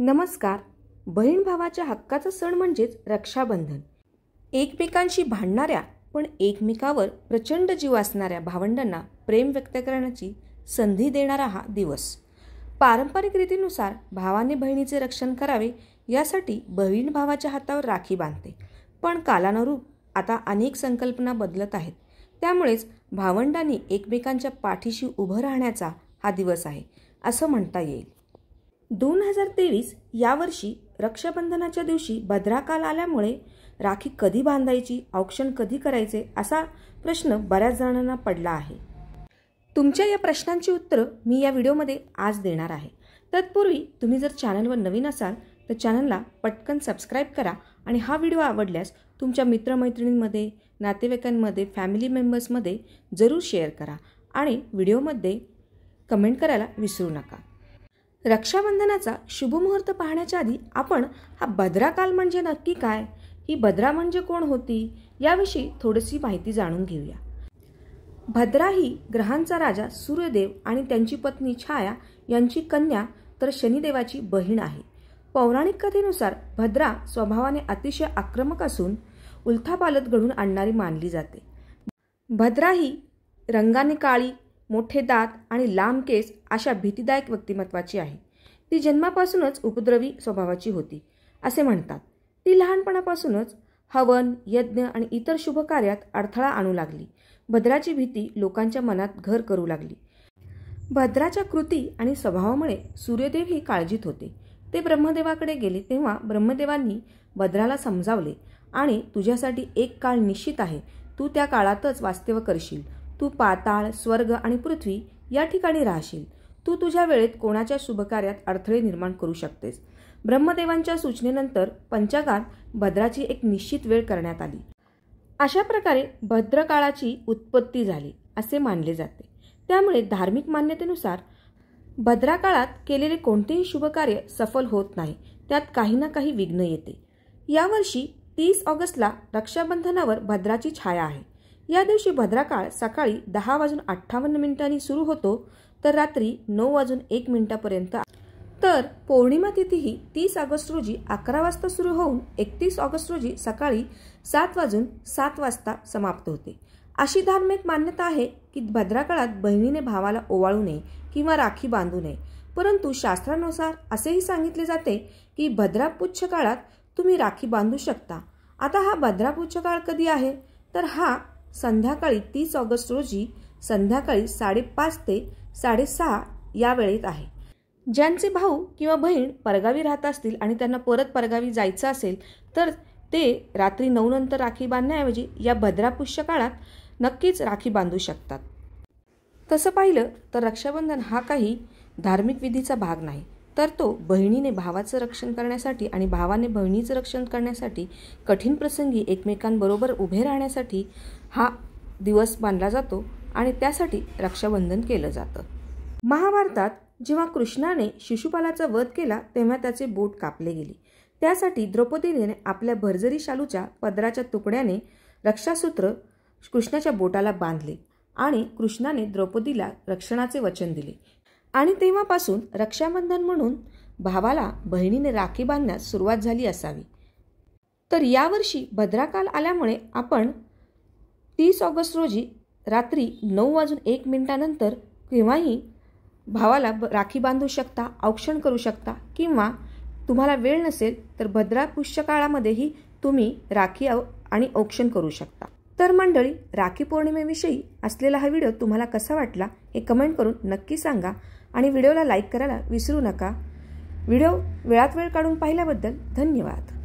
नमस्कार बहीण भावाच्या हक्काचा सण म्हणजेच रक्षाबंधन एकमेकांशी भांडणाऱ्या पण एकमेकावर प्रचंड जीव असणाऱ्या भावंडांना प्रेम व्यक्त करण्याची संधी देणारा हा दिवस पारंपरिक रीतीनुसार भावाने बहिणीचे रक्षण करावे यासाठी बहीण भावाच्या हातावर राखी बांधते पण कालानुरूप आता अनेक संकल्पना बदलत आहेत त्यामुळेच भावंडांनी एकमेकांच्या पाठीशी उभं राहण्याचा हा दिवस आहे असं म्हणता येईल दोन हजार तेवीस यावर्षी रक्षाबंधनाच्या दिवशी भद्राकाल आल्यामुळे राखी कधी बांधायची औक्षण कधी करायचे असा प्रश्न बऱ्याच जणांना पडला आहे तुमच्या या प्रश्नांची उत्तरं मी या व्हिडिओमध्ये आज देणार आहे तत्पूर्वी तुम्ही जर चॅनलवर नवीन असाल तर चॅनलला पटकन सबस्क्राईब करा आणि हा व्हिडिओ आवडल्यास तुमच्या मित्रमैत्रिणींमध्ये नातेवाईकांमध्ये फॅमिली मेंबर्समध्ये जरूर शेअर करा आणि व्हिडिओमध्ये कमेंट करायला विसरू नका रक्षाबंधनाचा शुभमुहूर्त पाहण्याच्या आधी आपण हा भद्राकाल म्हणजे नक्की काय ही भद्रा म्हणजे कोण होती याविषयी थोडीशी माहिती जाणून घेऊया भद्रा ही ग्रहांचा राजा सूर्यदेव आणि त्यांची पत्नी छाया यांची कन्या तर शनिदेवाची बहीण आहे पौराणिक कथेनुसार भद्रा स्वभावाने अतिशय आक्रमक असून उल्थापालत घडून आणणारी मानली जाते भद्रा ही रंगाने काळी मोठे दात आणि लांब केस अशा भीतीदायक व्यक्तिमत्वाची आहे ती जन्मापासूनच उपद्रवी स्वभावाची होती असे म्हणतात ती लहानपणापासूनच हवन यज्ञ आणि इतर शुभ कार्यात अडथळा आणू लागली भद्राची भीती लोकांच्या मनात घर करू लागली भद्राच्या कृती आणि स्वभावामुळे सूर्यदेव हे काळजीत होते ते ब्रह्मदेवाकडे गेले तेव्हा ब्रह्मदेवांनी भद्राला समजावले आणि तुझ्यासाठी एक काळ निश्चित आहे तू त्या काळातच वास्तव्य करशील तू पाताळ स्वर्ग आणि पृथ्वी या ठिकाणी राहशील तू तुझ्या वेळेत कोणाच्या शुभकार्यात अडथळे निर्माण करू शकतेस ब्रह्मदेवांच्या सूचनेनंतर पंचागात भद्राची एक निश्चित वेळ करण्यात आली अशा प्रकारे भद्रकाळाची उत्पत्ती झाली असे मानले जाते त्यामुळे धार्मिक मान्यतेनुसार भद्राकाळात केलेले कोणतेही शुभकार्य सफल होत नाही त्यात काही ना काही विघ्न येते यावर्षी तीस ऑगस्टला रक्षाबंधनावर भद्राची छाया आहे या दिवशी भद्राकाळ सकाळी दहा वाजून अठ्ठावन्न मिनिटांनी सुरू होतो तर रात्री नऊ वाजून एक मिनिटापर्यंत तर पौर्णिमा तिथीही तीस ऑगस्ट रोजी अकरा वाजता सुरू होऊन एकतीस ऑगस्ट रोजी सकाळी सात वाजून सात वाजता समाप्त होते अशी धार्मिक मान्यता आहे की भद्राकाळात बहिणीने भावाला ओवाळू नये किंवा राखी बांधू नये परंतु शास्त्रानुसार असेही सांगितले जाते की भद्रापुच्छ काळात तुम्ही राखी बांधू शकता आता हा भद्रापुच्छ काळ कधी आहे तर हा संध्याकाळी तीस ऑगस्ट रोजी संध्याकाळी साडेपाच ते साडेसहा या वेळेत आहे ज्यांचे भाऊ किंवा बहीण परगावी राहत असतील आणि त्यांना परत परगावी जायचं असेल तर ते रात्री नऊ नंतर राखी बांधण्याऐवजी या भद्रापुष्य काळात नक्कीच राखी बांधू शकतात तसं पाहिलं तर रक्षाबंधन हा काही धार्मिक विधीचा भाग नाही तर तो बहिणीने भावाचं रक्षण करण्यासाठी आणि भावाने बहिणीचं रक्षण करण्यासाठी कठीण प्रसंगी एकमेकांबरोबर उभे राहण्यासाठी हा दिवस मानला जातो आणि त्यासाठी रक्षाबंधन केलं जातं महाभारतात जेव्हा कृष्णाने शिशुपालाचा वध केला तेव्हा त्याचे बोट कापले गेले त्यासाठी द्रौपदीने आपल्या भरजरी शालूच्या पदराच्या तुकड्याने रक्षासूत्र कृष्णाच्या बोटाला बांधले आणि कृष्णाने द्रौपदीला रक्षणाचे वचन दिले आणि तेव्हापासून रक्षाबंधन म्हणून भावाला बहिणीने राखी बांधण्यास सुरुवात झाली असावी तर यावर्षी भद्राकाल आल्यामुळे आपण तीस ऑगस्ट रोजी रात्री नऊ वाजून एक मिनिटानंतर केव्हाही भावाला राखी बांधू शकता औक्षण करू शकता किंवा तुम्हाला वेळ नसेल तर भद्रा पुष्यकाळामध्येही तुम्ही राखी आणि औक्षण करू शकता तर मंडळी राखी पौर्णिमेविषयी असलेला हा व्हिडिओ तुम्हाला कसा वाटला हे कमेंट करून नक्की सांगा आणि व्हिडिओला लाईक करायला विसरू नका व्हिडिओ वेळात वेळ काढून पाहिल्याबद्दल धन्यवाद